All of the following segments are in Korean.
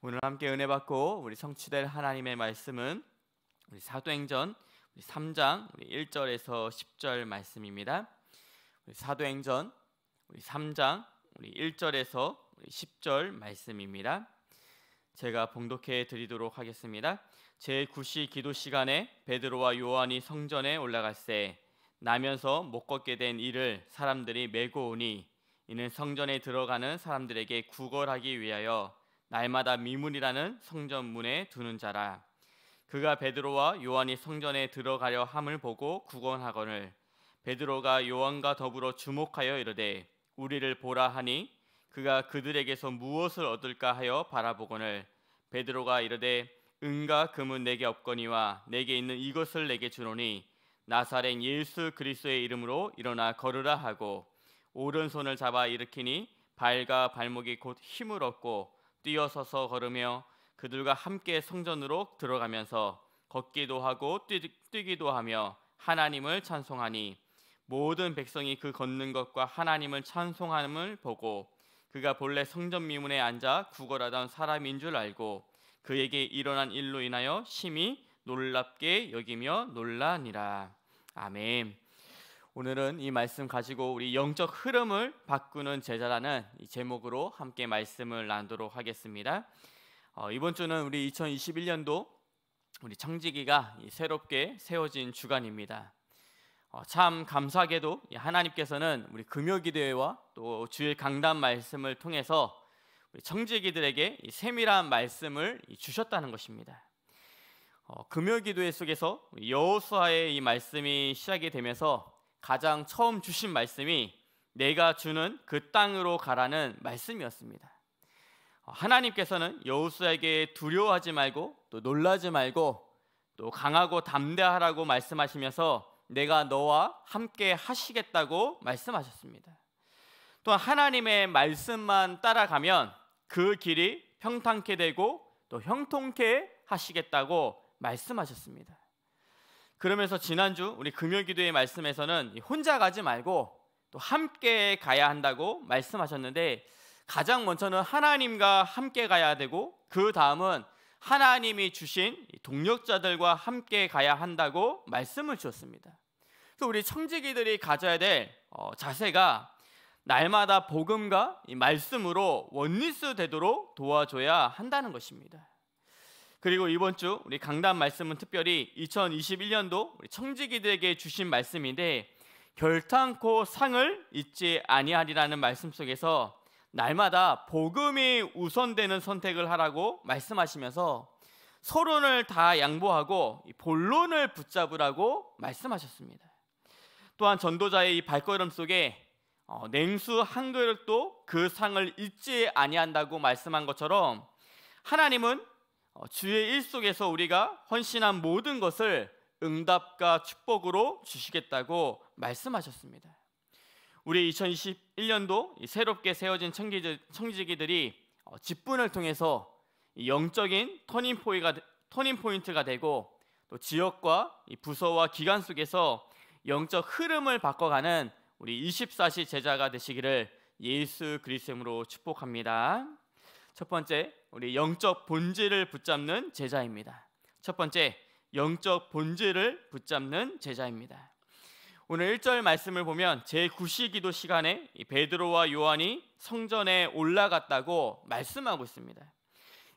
오늘 함께 은혜 받고 우리 성취될 하나님의 말씀은 우리 사도행전 3장 우리 1절에서 10절 말씀입니다. 우리 사도행전 우리 3장 우리 1절에서 우리 10절 말씀입니다. 제가 봉독해 드리도록 하겠습니다. 제9시 기도 시간에 베드로와 요한이 성전에 올라갈세 나면서 못 걷게 된 이를 사람들이 메고 오니 이는 성전에 들어가는 사람들에게 구걸하기 위하여 날마다 미문이라는 성전문에 두는 자라 그가 베드로와 요한이 성전에 들어가려 함을 보고 구원하거늘 베드로가 요한과 더불어 주목하여 이르되 우리를 보라 하니 그가 그들에게서 무엇을 얻을까 하여 바라보거늘 베드로가 이르되 은과 금은 내게 없거니와 내게 있는 이것을 내게 주노니 나사렛 예수 그리스도의 이름으로 일어나 걸으라 하고 오른손을 잡아 일으키니 발과 발목이 곧 힘을 얻고 뛰어서서 걸으며 그들과 함께 성전으로 들어가면서 걷기도 하고 뛰, 기도 하며 하나님을 찬송하니 모든 백성이 그 걷는 것과 하나님을 찬송함을 보고 그가 본래 성전 미문에 앉아 구걸하던 사람인 줄 알고 그에게 일어난 일로 인하여 심히 놀랍게 여기며 놀라니라 아멘. 오늘은 이 말씀 가지고 우리 영적 흐름을 바꾸는 제자라는 제목으로 함께 말씀을 나누도록 하겠습니다. 어, 이번 주는 우리 2021년도 우리 청지기가 새롭게 세워진 주간입니다. 어, 참 감사하게도 하나님께서는 우리 금요 기도회와 또 주일 강단 말씀을 통해서 청지기들에게 세밀한 말씀을 주셨다는 것입니다. 어, 금요 기도회 속에서 여호수아의 이 말씀이 시작이 되면서 가장 처음 주신 말씀이 내가 주는 그 땅으로 가라는 말씀이었습니다. 어, 하나님께서는 여호수아에게 두려워하지 말고 또 놀라지 말고 또 강하고 담대하라고 말씀하시면서 내가 너와 함께 하시겠다고 말씀하셨습니다. 또 하나님의 말씀만 따라가면 그 길이 평탄케 되고 또 형통케 하시겠다고 말씀하셨습니다. 그러면서 지난주 우리 금요 기도의 말씀에서는 혼자 가지 말고 또 함께 가야 한다고 말씀하셨는데 가장 먼저는 하나님과 함께 가야 되고 그 다음은 하나님이 주신 동력자들과 함께 가야 한다고 말씀을 주었습니다. 그래서 우리 청지기들이 가져야 될 어, 자세가 날마다 복음과 말씀으로 원리스 되도록 도와줘야 한다는 것입니다. 그리고 이번 주 우리 강단 말씀은 특별히 2021년도 우리 청지기들에게 주신 말씀인데 결탄코 상을 잊지 아니하리라는 말씀 속에서 날마다 복음이 우선되는 선택을 하라고 말씀하시면서 서론을 다 양보하고 본론을 붙잡으라고 말씀하셨습니다. 또한 전도자의 이 발걸음 속에 어, 냉수 한 그릇도 그 상을 잊지 아니한다고 말씀한 것처럼 하나님은 어, 주의 일 속에서 우리가 헌신한 모든 것을 응답과 축복으로 주시겠다고 말씀하셨습니다. 우리 2021년도 새롭게 세워진 청지기들이 어, 직분을 통해서 영적인 터닝 포인트가 되고 또 지역과 부서와 기관 속에서 영적 흐름을 바꿔가는 우리 24시 제자가 되시기를 예수 그리스도로 축복합니다. 첫 번째, 우리 영적 본질을 붙잡는 제자입니다. 첫 번째, 영적 본질을 붙잡는 제자입니다. 오늘 1절 말씀을 보면 제9시 기도 시간에 베드로와 요한이 성전에 올라갔다고 말씀하고 있습니다.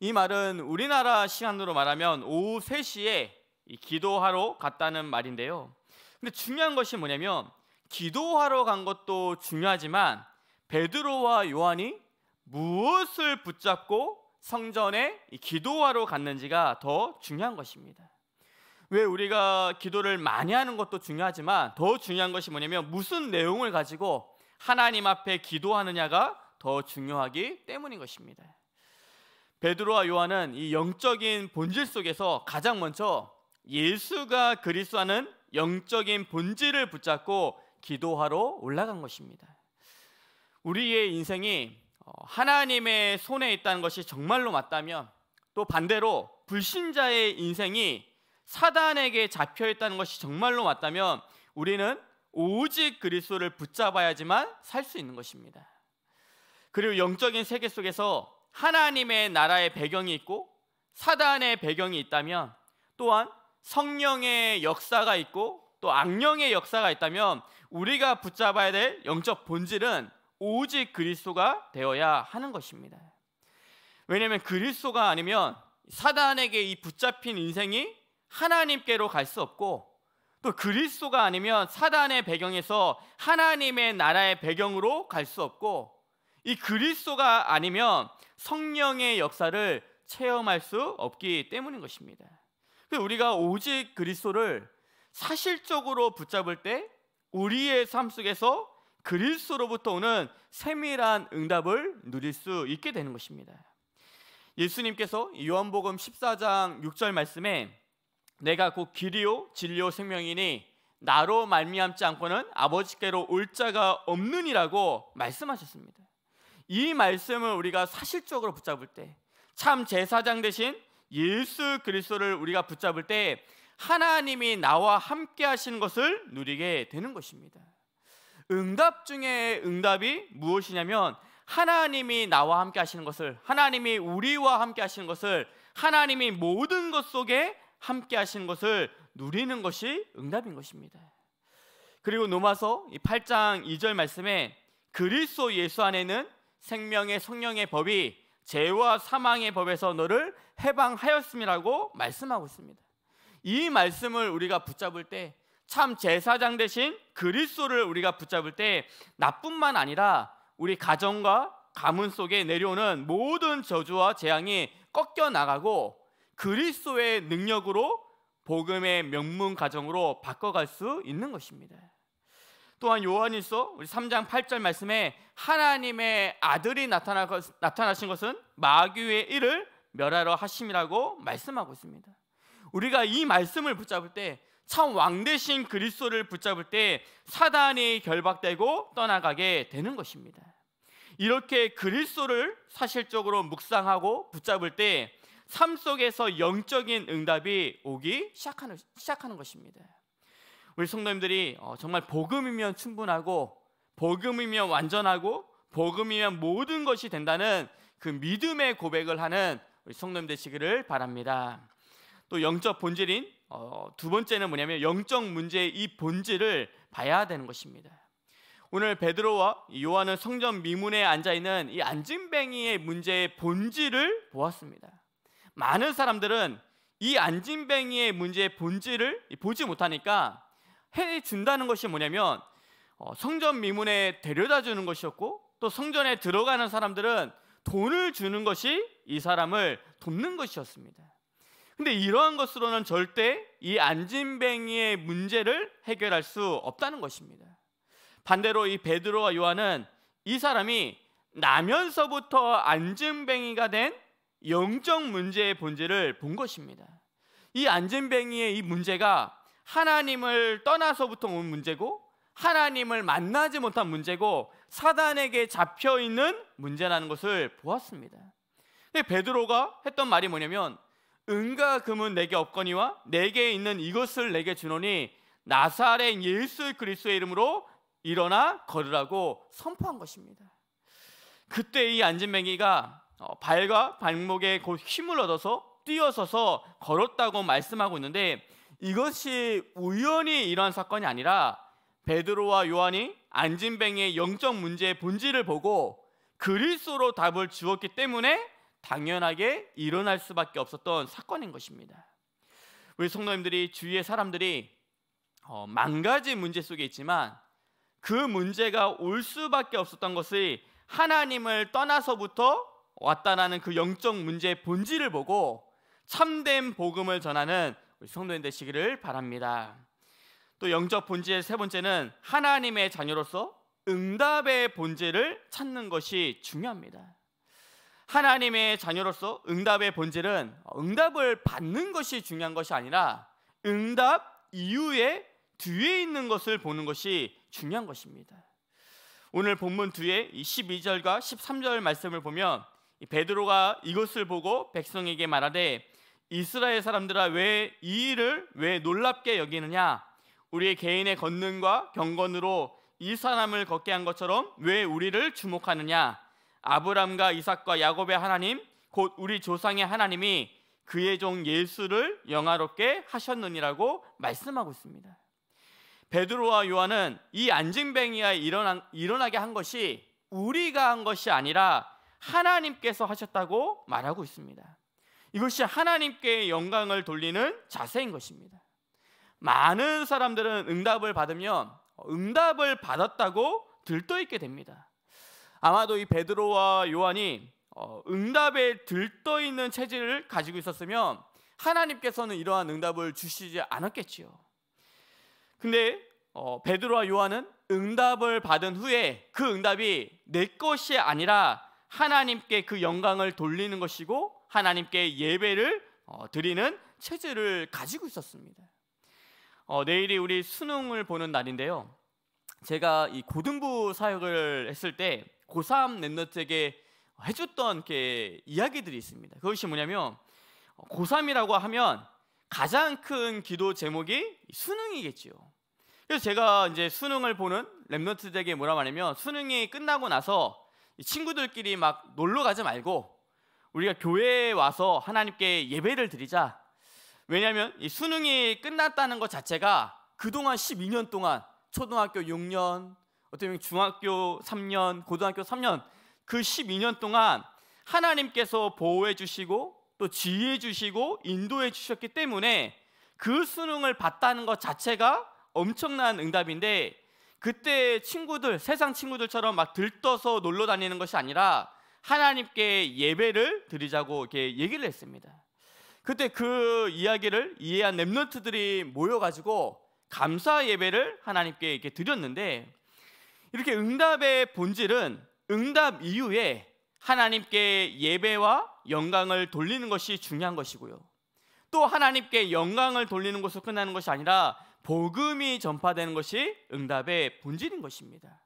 이 말은 우리나라 시간으로 말하면 오후 3시에 기도하러 갔다는 말인데요. 근데 중요한 것이 뭐냐면 기도하러 간 것도 중요하지만 베드로와 요한이 무엇을 붙잡고 성전에 기도하러 갔는지가 더 중요한 것입니다. 왜 우리가 기도를 많이 하는 것도 중요하지만 더 중요한 것이 뭐냐면 무슨 내용을 가지고 하나님 앞에 기도하느냐가 더 중요하기 때문인 것입니다. 베드로와 요한은 이 영적인 본질 속에서 가장 먼저 예수가 그리스도는 영적인 본질을 붙잡고 기도하러 올라간 것입니다. 우리의 인생이 어, 하나님의 손에 있다는 것이 정말로 맞다면 또 반대로 불신자의 인생이 사단에게 잡혀 있다는 것이 정말로 맞다면 우리는 오직 그리스도를 붙잡아야지만 살 수 있는 것입니다. 그리고 영적인 세계 속에서 하나님의 나라의 배경이 있고 사단의 배경이 있다면 또한 성령의 역사가 있고 또 악령의 역사가 있다면 우리가 붙잡아야 될 영적 본질은 오직 그리스도가 되어야 하는 것입니다. 왜냐하면 그리스도가 아니면 사단에게 이 붙잡힌 인생이 하나님께로 갈 수 없고 또 그리스도가 아니면 사단의 배경에서 하나님의 나라의 배경으로 갈 수 없고 이 그리스도가 아니면 성령의 역사를 체험할 수 없기 때문인 것입니다. 우리가 오직 그리스도를 사실적으로 붙잡을 때 우리의 삶 속에서 그리스로부터 오는 세밀한 응답을 누릴 수 있게 되는 것입니다. 예수님께서 요한복음 14장 6절 말씀에 내가 곧 길이요 진리요 생명이니 나로 말미암지 않고는 아버지께로 올 자가 없느니라고 말씀하셨습니다. 이 말씀을 우리가 사실적으로 붙잡을 때 참 제사장 대신 예수 그리스도를 우리가 붙잡을 때 하나님이 나와 함께 하시는 것을 누리게 되는 것입니다. 응답 중에 응답이 무엇이냐면 하나님이 나와 함께 하시는 것을 하나님이 우리와 함께 하시는 것을 하나님이 모든 것 속에 함께 하시는 것을 누리는 것이 응답인 것입니다. 그리고 로마서 8장 2절 말씀에 그리스도 예수 안에는 생명의 성령의 법이 죄와 사망의 법에서 너를 해방하였음이라고 말씀하고 있습니다. 이 말씀을 우리가 붙잡을 때참 제사장 대신 그리스도를 우리가 붙잡을 때 나뿐만 아니라 우리 가정과 가문 속에 내려오는 모든 저주와 재앙이 꺾여 나가고 그리스도의 능력으로 복음의 명문 가정으로 바꿔갈 수 있는 것입니다. 또한 요한일서 우리 3장 8절 말씀에 하나님의 아들이 나타나, 나타나신 것은 마귀의 일을 멸하러 하심이라고 말씀하고 있습니다. 우리가 이 말씀을 붙잡을 때 참왕 대신 그리스도를 붙잡을 때 사단이 결박되고 떠나가게 되는 것입니다. 이렇게 그리스도를 사실적으로 묵상하고 붙잡을 때 삶 속에서 영적인 응답이 오기 시작하는, 시작하는 것입니다. 우리 성도님들이 어, 정말 복음이면 충분하고 복음이면 완전하고 복음이면 모든 것이 된다는 그 믿음의 고백을 하는 우리 성도님 되시기를 바랍니다. 또 영적 본질인 어, 두 번째는 뭐냐면 영적 문제의 이 본질을 봐야 되는 것입니다. 오늘 베드로와 요한은 성전 미문에 앉아 있는 이 안진뱅이의 문제의 본질을 보았습니다. 많은 사람들은 이 안진뱅이의 문제의 본질을 보지 못하니까 해준다는 것이 뭐냐면 어, 성전 미문에 데려다 주는 것이었고 또 성전에 들어가는 사람들은 돈을 주는 것이 이 사람을 돕는 것이었습니다. 근데 이러한 것으로는 절대 이 안진뱅이의 문제를 해결할 수 없다는 것입니다. 반대로 이 베드로와 요한은 이 사람이 나면서부터 안진뱅이가 된 영적 문제의 본질을 본 것입니다. 이 안진뱅이의 이 문제가 하나님을 떠나서부터 온 문제고 하나님을 만나지 못한 문제고 사단에게 잡혀 있는 문제라는 것을 보았습니다. 베드로가 했던 말이 뭐냐면 은과 금은 내게 없거니와 내게 있는 이것을 내게 주노니 나사렛 예수 그리스도의 이름으로 일어나 걸으라고 선포한 것입니다. 그때 이 안진뱅이가 어, 발과 발목에 곧 힘을 얻어서 뛰어서서 걸었다고 말씀하고 있는데 이것이 우연히 일어난 사건이 아니라 베드로와 요한이 안진뱅의 영적 문제의 본질을 보고 그리스로 답을 주었기 때문에 당연하게 일어날 수밖에 없었던 사건인 것입니다. 우리 성도님들이 주위의 사람들이 어, 망가지 문제 속에 있지만 그 문제가 올 수밖에 없었던 것이 하나님을 떠나서부터 왔다라는 그 영적 문제의 본질을 보고 참된 복음을 전하는 우리 성도님 되시기를 바랍니다. 또 영적 본질의 세 번째는 하나님의 자녀로서 응답의 본질을 찾는 것이 중요합니다. 하나님의 자녀로서 응답의 본질은 응답을 받는 것이 중요한 것이 아니라 응답 이후에 뒤에 있는 것을 보는 것이 중요한 것입니다. 오늘 본문 뒤에 12절과 13절 말씀을 보면 베드로가 이것을 보고 백성에게 말하되 이스라엘 사람들아 왜 이 일을 왜 놀랍게 여기느냐 우리의 개인의 권능과 경건으로 이 사람을 걷게 한 것처럼 왜 우리를 주목하느냐 아브람과 이삭과 야곱의 하나님 곧 우리 조상의 하나님이 그의 종 예수를 영화롭게 하셨느니라고 말씀하고 있습니다. 베드로와 요한은 이 안진뱅이가 일어나, 일어나게 한 것이 우리가 한 것이 아니라 하나님께서 하셨다고 말하고 있습니다. 이것이 하나님께 영광을 돌리는 자세인 것입니다. 많은 사람들은 응답을 받으면 응답을 받았다고 들떠있게 됩니다. 아마도 이 베드로와 요한이 어, 응답에 들떠 있는 체질을 가지고 있었으면 하나님께서는 이러한 응답을 주시지 않았겠지요. 근데 어, 베드로와 요한은 응답을 받은 후에 그 응답이 내 것이 아니라 하나님께 그 영광을 돌리는 것이고 하나님께 예배를 어, 드리는 체질을 가지고 있었습니다. 어, 내일이 우리 수능을 보는 날인데요. 제가 이 고등부 사역을 했을 때 고3 넷너트에게 해줬던 게 이야기들이 있습니다. 그것이 뭐냐면 고3이라고 하면 가장 큰 기도 제목이 수능이겠지요. 그래서 제가 이제 수능을 보는 랩너트들에게 뭐라 말하면 냐 수능이 끝나고 나서 친구들끼리 막 놀러 가지 말고 우리가 교회에 와서 하나님께 예배를 드리자. 왜냐하면 이 수능이 끝났다는 것 자체가 그동안 12년 동안 초등학교 6년, 어떻게 보면 중학교 3년, 고등학교 3년 그 12년 동안 하나님께서 보호해 주시고 또 지휘해 주시고 인도해 주셨기 때문에 그 수능을 봤다는 것 자체가 엄청난 응답인데 그때 친구들 세상 친구들처럼 막 들떠서 놀러 다니는 것이 아니라 하나님께 예배를 드리자고 이렇게 얘기를 했습니다. 그때 그 이야기를 이해한 랩런트들이 모여가지고 감사 예배를 하나님께 이렇게 드렸는데 이렇게 응답의 본질은 응답 이후에 하나님께 예배와 영광을 돌리는 것이 중요한 것이고요. 또 하나님께 영광을 돌리는 것으로 끝나는 것이 아니라 복음이 전파되는 것이 응답의 본질인 것입니다.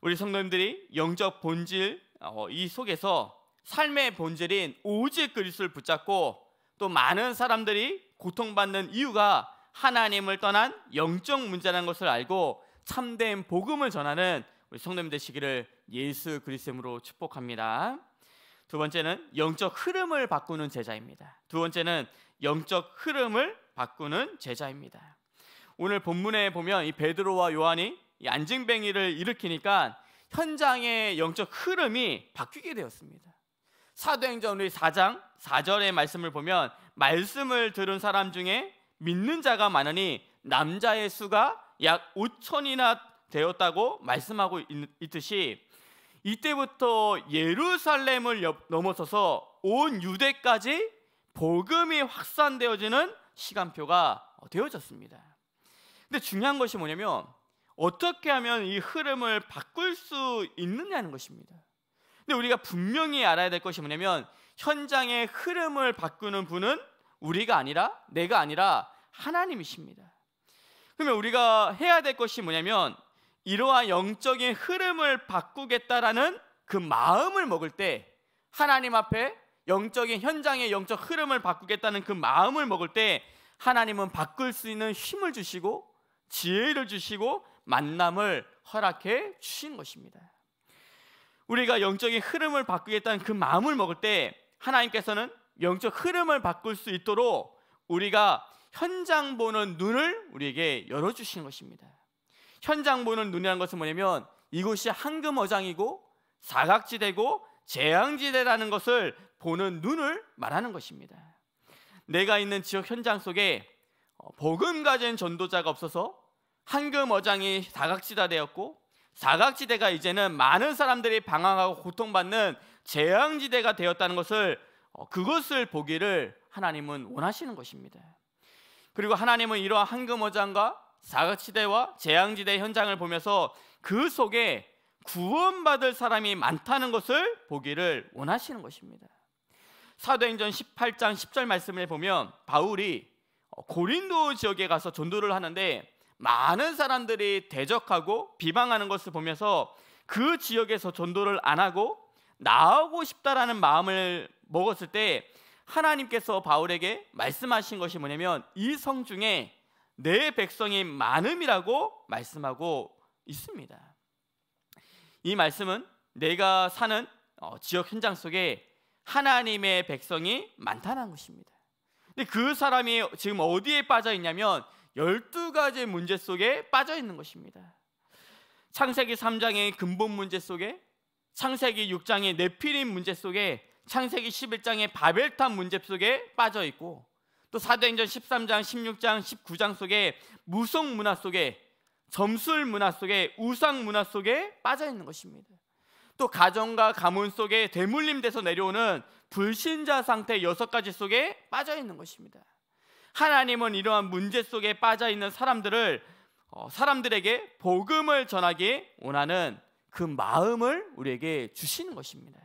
우리 성도님들이 영적 본질 어, 이 속에서 삶의 본질인 오직 그리스도를 붙잡고 또 많은 사람들이 고통받는 이유가 하나님을 떠난 영적 문제라는 것을 알고 참된 복음을 전하는 우리 성도님 되시기를 예수 그리스도로 축복합니다. 두 번째는 영적 흐름을 바꾸는 제자입니다. 두 번째는 영적 흐름을 바꾸는 제자입니다. 오늘 본문에 보면 이 베드로와 요한이 이 안증뱅이를 일으키니까 현장의 영적 흐름이 바뀌게 되었습니다. 사도행전 우리 4장 4절의 말씀을 보면 말씀을 들은 사람 중에 믿는 자가 많으니 남자의 수가 약 5천이나 되었다고 말씀하고 있듯이 이때부터 예루살렘을 넘어서서 온 유대까지 복음이 확산되어지는 시간표가 되어졌습니다. 근데 중요한 것이 뭐냐면 어떻게 하면 이 흐름을 바꿀 수 있느냐는 것입니다. 근데 우리가 분명히 알아야 될 것이 뭐냐면 현장의 흐름을 바꾸는 분은 우리가 아니라 내가 아니라 하나님이십니다. 그러면 우리가 해야 될 것이 뭐냐면 이러한 영적인 흐름을 바꾸겠다라는 그 마음을 먹을 때 하나님 앞에 영적인 현장의 영적 흐름을 바꾸겠다는 그 마음을 먹을 때 하나님은 바꿀 수 있는 힘을 주시고 지혜를 주시고 만남을 허락해 주신 것입니다. 우리가 영적인 흐름을 바꾸겠다는 그 마음을 먹을 때 하나님께서는 영적 흐름을 바꿀 수 있도록 우리가 현장 보는 눈을 우리에게 열어주신 것입니다. 현장 보는 눈이라는 것은 뭐냐면 이곳이 황금어장이고 사각지대고 재앙지대라는 것을 보는 눈을 말하는 것입니다. 내가 있는 지역 현장 속에 어, 복음 가진 전도자가 없어서 황금어장이 사각지대 되었고 사각지대가 이제는 많은 사람들이 방황하고 고통받는 재앙지대가 되었다는 것을 어, 그것을 보기를 하나님은 원하시는 것입니다. 그리고 하나님은 이러한 한금어장과 사각지대와 재앙지대 현장을 보면서 그 속에 구원받을 사람이 많다는 것을 보기를 원하시는 것입니다. 사도행전 18장 10절 말씀을 보면 바울이 어, 고린도 지역에 가서 전도를 하는데 많은 사람들이 대적하고 비방하는 것을 보면서 그 지역에서 전도를 안 하고 나오고 싶다라는 마음을 먹었을 때 하나님께서 바울에게 말씀하신 것이 뭐냐면 이 성 중에 내 백성이 많음이라고 말씀하고 있습니다. 이 말씀은 내가 사는 어, 지역 현장 속에 하나님의 백성이 많다는 것입니다. 근데 그 사람이 지금 어디에 빠져 있냐면 12가지 문제 속에 빠져 있는 것입니다. 창세기 3장의 근본 문제 속에 창세기 6장의 내필인 문제 속에 창세기 11장의 바벨탑 문제 속에 빠져 있고 또 사도행전 13장, 16장, 19장 속에 무속 문화 속에 점술 문화 속에 우상 문화 속에 빠져 있는 것입니다. 또 가정과 가문 속에 대물림돼서 내려오는 불신자 상태 여섯 가지 속에 빠져 있는 것입니다. 하나님은 이러한 문제 속에 빠져 있는 사람들을 어, 사람들에게 복음을 전하기 원하는 그 마음을 우리에게 주시는 것입니다.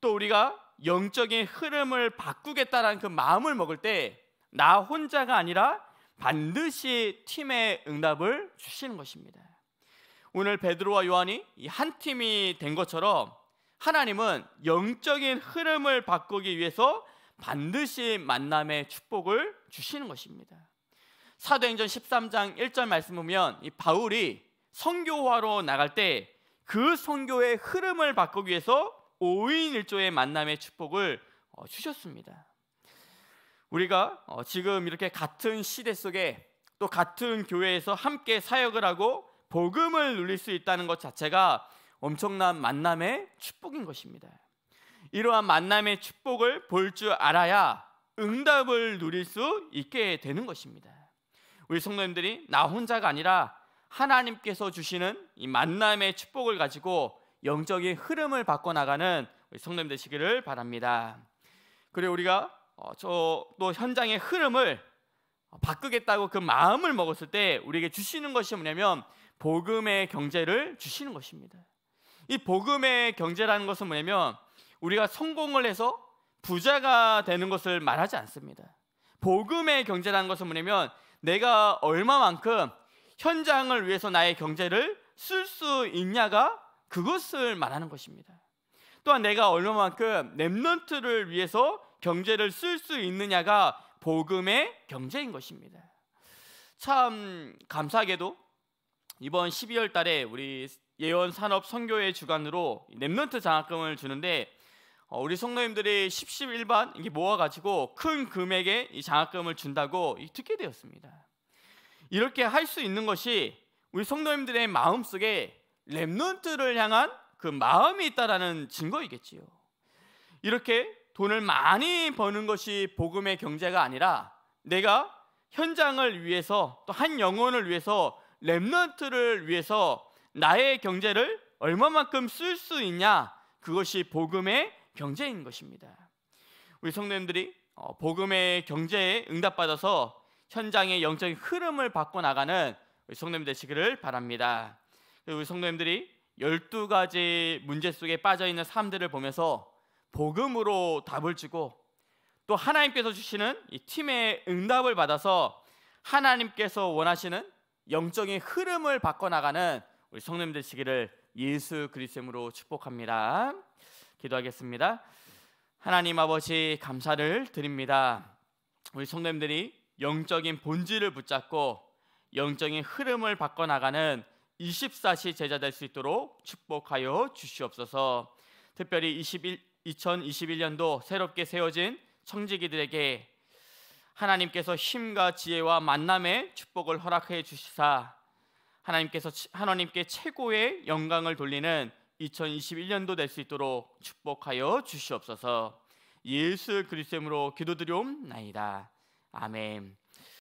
또 우리가 영적인 흐름을 바꾸겠다라는 그 마음을 먹을 때 나 혼자가 아니라 반드시 팀의 응답을 주시는 것입니다. 오늘 베드로와 요한이 한 팀이 된 것처럼 하나님은 영적인 흐름을 바꾸기 위해서 반드시 만남의 축복을 주시는 것입니다. 사도행전 13장 1절 말씀 보면 이 바울이 선교화로 나갈 때 그 선교의 흐름을 바꾸기 위해서 5인1조의 만남의 축복을 어, 주셨습니다. 우리가 어, 지금 이렇게 같은 시대 속에 또 같은 교회에서 함께 사역을 하고 복음을 누릴 수 있다는 것 자체가 엄청난 만남의 축복인 것입니다. 이러한 만남의 축복을 볼 줄 알아야 응답을 누릴 수 있게 되는 것입니다. 우리 성도님들이 나 혼자가 아니라 하나님께서 주시는 이 만남의 축복을 가지고 영적인 흐름을 바꿔 나가는 성령 되시기를 바랍니다. 그리고 우리가 어, 저또 현장의 흐름을 어, 바꾸겠다고 그 마음을 먹었을 때 우리에게 주시는 것이 뭐냐면 복음의 경제를 주시는 것입니다. 이 복음의 경제라는 것은 뭐냐면 우리가 성공을 해서 부자가 되는 것을 말하지 않습니다. 복음의 경제라는 것은 뭐냐면 내가 얼마만큼 현장을 위해서 나의 경제를 쓸 수 있냐가 그것을 말하는 것입니다. 또한 내가 얼마만큼 렘넌트를 위해서 경제를 쓸 수 있느냐가 복음의 경제인 것입니다. 참 감사하게도 이번 12월 달에 우리 예원 산업 선교회 주관으로 렘넌트 장학금을 주는데 어, 우리 성도님들이 1 0 1반 이게 모아 가지고 큰 금액의 이 장학금을 준다고 듣게 되었습니다. 이렇게 할 수 있는 것이 우리 성도님들의 마음속에 렘넌트를 향한 그 마음이 있다라는 증거이겠지요. 이렇게 돈을 많이 버는 것이 복음의 경제가 아니라 내가 현장을 위해서 또 한 영혼을 위해서 렘넌트를 위해서 나의 경제를 얼마만큼 쓸 수 있냐 그것이 복음의 경제인 것입니다. 우리 성도님들이 어, 복음의 경제에 응답받아서 현장의 영적인 흐름을 바꿔 나가는 성도님 되시기를 바랍니다. 우리 성도님들이 1 2 가지 문제 속에 빠져 있는 사람들을 보면서 복음으로 답을 주고 또 하나님께서 주시는 이 팀의 응답을 받아서 하나님께서 원하시는 영적인 흐름을 바꿔 나가는 우리 성도님들 시기를 예수 그리스도로 축복합니다. 기도하겠습니다. 하나님 아버지 감사를 드립니다. 우리 성도님들이 영적인 본질을 붙잡고 영적인 흐름을 바꿔 나가는 24시 제자 될 수 있도록 축복하여 주시옵소서. 특별히 21, 2021년도 새롭게 세워진 청지기들에게 하나님께서 힘과 지혜와 만남의 축복을 허락해 주시사 하나님께서 하나님께 최고의 영광을 돌리는 2021년도 될 수 있도록 축복하여 주시옵소서. 예수 그리스도로 기도드리옵나이다. 아멘.